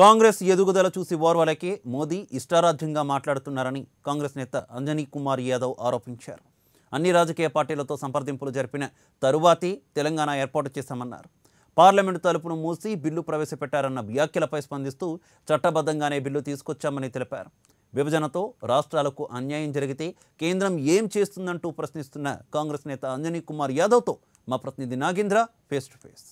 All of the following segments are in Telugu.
కాంగ్రెస్ ఎదుగుదల చూసి ఓర్వలకే మోదీ ఇష్టారాజ్యంగా మాట్లాడుతున్నారని కాంగ్రెస్ నేత అంజనీ కుమార్ యాదవ్ ఆరోపించారు అన్ని రాజకీయ పార్టీలతో సంప్రదింపులు జరిపిన తరువాతి తెలంగాణ ఏర్పాటు చేశామన్నారు పార్లమెంటు తలుపును మూసి బిల్లు ప్రవేశపెట్టారన్న వ్యాఖ్యలపై స్పందిస్తూ చట్టబద్ధంగానే బిల్లు తీసుకొచ్చామని తెలిపారు విభజనతో రాష్ట్రాలకు అన్యాయం జరిగితే కేంద్రం ఏం చేస్తుందంటూ ప్రశ్నిస్తున్న కాంగ్రెస్ నేత అంజనీ కుమార్ యాదవ్తో మా ప్రతినిధి నాగేంద్ర ఫేస్ టు ఫేస్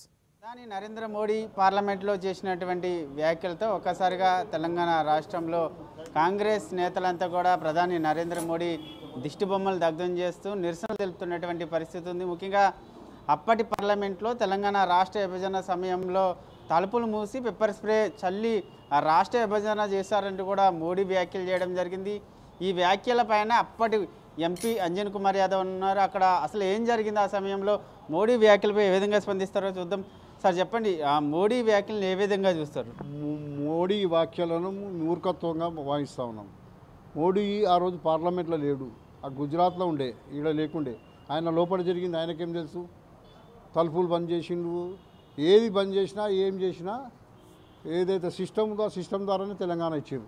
ప్రధాని నరేంద్ర మోడీ పార్లమెంట్లో చేసినటువంటి వ్యాఖ్యలతో ఒక్కసారిగా తెలంగాణ రాష్ట్రంలో కాంగ్రెస్ నేతలంతా కూడా ప్రధాని నరేంద్ర మోడీ దిష్టిబొమ్మలు దగ్ధం చేస్తూ నిరసన తెలుపుతున్నటువంటి పరిస్థితి ఉంది ముఖ్యంగా అప్పటి పార్లమెంట్లో తెలంగాణ రాష్ట్ర విభజన సమయంలో తలుపులు మూసి పెప్పర్ స్ప్రే చల్లి రాష్ట్ర విభజన చేశారంటూ కూడా మోడీ వ్యాఖ్యలు చేయడం జరిగింది ఈ వ్యాఖ్యల పైన అప్పటి ఎంపీ అంజన్ కుమార్ యాదవ్ ఉన్నారు అక్కడ అసలు ఏం జరిగింది ఆ సమయంలో మోడీ వ్యాఖ్యలపై ఏ విధంగా స్పందిస్తారో చూద్దాం సార్ చెప్పండి ఆ మోడీ వ్యాఖ్యలను ఏ విధంగా చూస్తారు మోడీ వ్యాఖ్యలను మూర్ఖత్వంగా వాయిస్తూ ఉన్నాం మోడీ ఆ రోజు పార్లమెంట్లో లేడు ఆ గుజరాత్లో ఉండే ఈడ లేకుండే ఆయన లోపల జరిగింది ఆయనకేం తెలుసు తలుపులు బంద్ చేసిండు ఏది బంద్ చేసినా ఏం చేసినా ఏదైతే సిస్టమ్ ఉందో సిస్టమ్ ద్వారానే తెలంగాణ ఇచ్చారు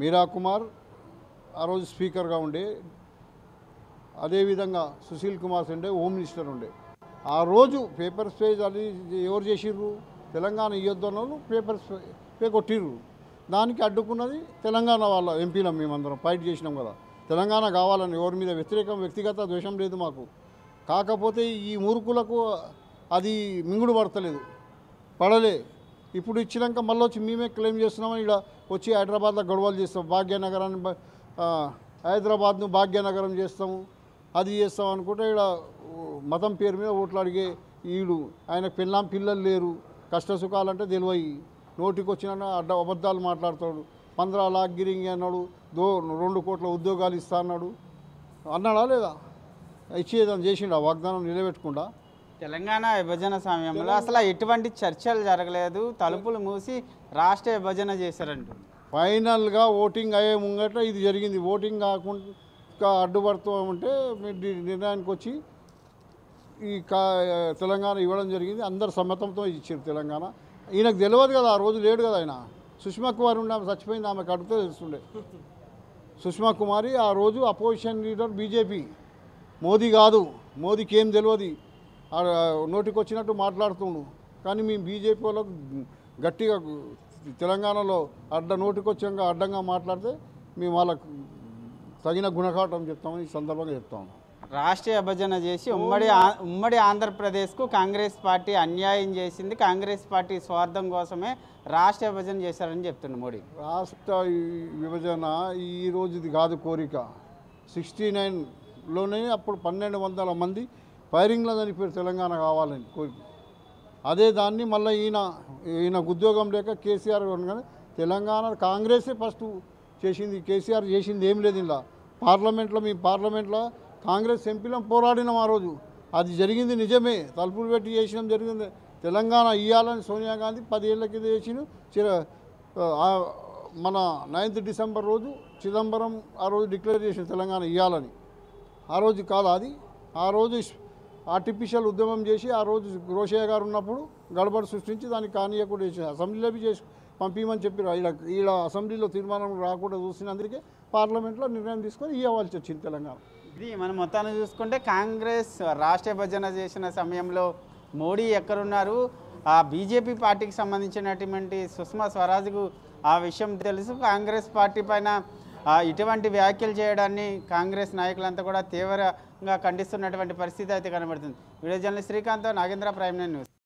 మీరా కుమార్ ఆ రోజు స్పీకర్గా ఉండే అదేవిధంగా సుశీల్ కుమార్ ఉండే హోమ్ మినిస్టర్ ఉండే ఆ రోజు పేపర్ పేజ్ అది ఎవరు చేసిర్రు తెలంగాణ యుద్ధంలో పేపర్ స్ప్రే కొట్టిర్రు దానికి అడ్డుకున్నది తెలంగాణ వాళ్ళ ఎంపీలం మేమందరం ఫైట్ చేసినాం కదా తెలంగాణ కావాలని ఎవరి మీద వ్యతిరేకం వ్యక్తిగత ద్వేషం లేదు మాకు కాకపోతే ఈ మూర్ఖులకు అది మింగుడు పడతలేదు పడలే ఇప్పుడు ఇచ్చినాక మళ్ళీ వచ్చి మేమే క్లెయిమ్ చేస్తున్నామని ఇక్కడ వచ్చి హైదరాబాద్లో గొడవలు చేస్తాం భాగ్యనగరాన్ని హైదరాబాద్ను భాగ్యనగరం చేస్తాము అది చేస్తాం అనుకుంటే ఇక్కడ మతం పేరు మీద ఓట్లు అడిగే వీడు ఆయన పిల్లం పిల్లలు లేరు కష్ట సుఖాలంటే తెలివయి నోటికి వచ్చిన అడ్డ అబద్ధాలు మాట్లాడతాడు పంద్రా లాగిరింగ్ అన్నాడు దో రెండు కోట్ల ఉద్యోగాలు ఇస్తా అన్నాడు అన్నాడా లేదా ఇచ్చేదాన్ని చేసిండు ఆ వాగ్దానం నిలబెట్టకుండా తెలంగాణ విభజన సమయంలో అసలు ఎటువంటి చర్చలు జరగలేదు తలుపులు మూసి రాష్ట్ర విభజన చేశారంట ఫైనల్గా ఓటింగ్ అయ్యే ముంగట ఇది జరిగింది ఓటింగ్ కాకుండా అడ్డుపడుతామంటే మీరు నిర్ణయానికి వచ్చి ఈ తెలంగాణ ఇవ్వడం జరిగింది అందరు సమ్మతంతో ఇచ్చారు తెలంగాణ ఈయనకు తెలియదు కదా ఆ రోజు లేడు కదా ఆయన సుష్మా ఉండే ఆమె చచ్చిపోయింది ఆమె కడుపుతో తెలుస్తుండే సుష్మా కుమారి ఆ రోజు అపోజిషన్ లీడర్ బీజేపీ మోదీ కాదు మోదీకి ఏం తెలియదు నోటికి వచ్చినట్టు మాట్లాడుతుండు కానీ మేము బీజేపీ వాళ్ళకు గట్టిగా తెలంగాణలో అడ్డ వచ్చాక అడ్డంగా మాట్లాడితే మేము వాళ్ళకు తగిన గుణకాటం చెప్తామని ఈ సందర్భంగా చెప్తా ఉన్నాం రాష్ట్ర విభజన చేసి ఉమ్మడి ఉమ్మడి ఆంధ్రప్రదేశ్కు కాంగ్రెస్ పార్టీ అన్యాయం చేసింది కాంగ్రెస్ పార్టీ స్వార్థం కోసమే రాష్ట్ర విభజన చేశారని చెప్తుంది మోడీ రాష్ట్ర విభజన ఈ రోజుది కాదు కోరిక సిక్స్టీ నైన్లోనే అప్పుడు పన్నెండు వందల మంది ఫైరింగ్లో చనిపోయారు తెలంగాణ కావాలని కోరిక అదే దాన్ని మళ్ళీ ఈయన ఈయన ఉద్యోగం లేక కేసీఆర్ కానీ తెలంగాణ కాంగ్రెసే ఫస్ట్ చేసింది కేసీఆర్ చేసింది ఏం లేదు ఇలా పార్లమెంట్లో మీ పార్లమెంట్లో కాంగ్రెస్ ఎంపీలం పోరాడినాం ఆ రోజు అది జరిగింది నిజమే తలుపులు పెట్టి చేసినాం జరిగింది తెలంగాణ ఇవ్వాలని సోనియా గాంధీ పదేళ్ల కింద చేసిన చిర మన నైన్త్ డిసెంబర్ రోజు చిదంబరం ఆ రోజు డిక్లేర్ చేసిన తెలంగాణ ఇవ్వాలని ఆ రోజు కాదు అది ఆ రోజు ఆర్టిఫిషియల్ ఉద్యమం చేసి ఆ రోజు రోషయ్య గారు ఉన్నప్పుడు గడబడి సృష్టించి దాన్ని కానీయకుండా చేసి అసెంబ్లీలో చేసి పంపించమని చెప్పి ఈడ అసెంబ్లీలో తీర్మానం రాకుండా చూసినందుకే పార్లమెంట్లో నిర్ణయం తీసుకొని ఇవ్వాల్సి వచ్చింది తెలంగాణ ఇది మనం మొత్తాన్ని చూసుకుంటే కాంగ్రెస్ రాష్ట్ర విభజన చేసిన సమయంలో మోడీ ఎక్కడున్నారు ఆ బీజేపీ పార్టీకి సంబంధించినటువంటి సుష్మా స్వరాజ్కు ఆ విషయం తెలుసు కాంగ్రెస్ పార్టీ పైన ఇటువంటి వ్యాఖ్యలు చేయడాన్ని కాంగ్రెస్ నాయకులంతా కూడా తీవ్రంగా ఖండిస్తున్నటువంటి పరిస్థితి అయితే కనబడుతుంది video journalist Srikanth Nagendra Prime news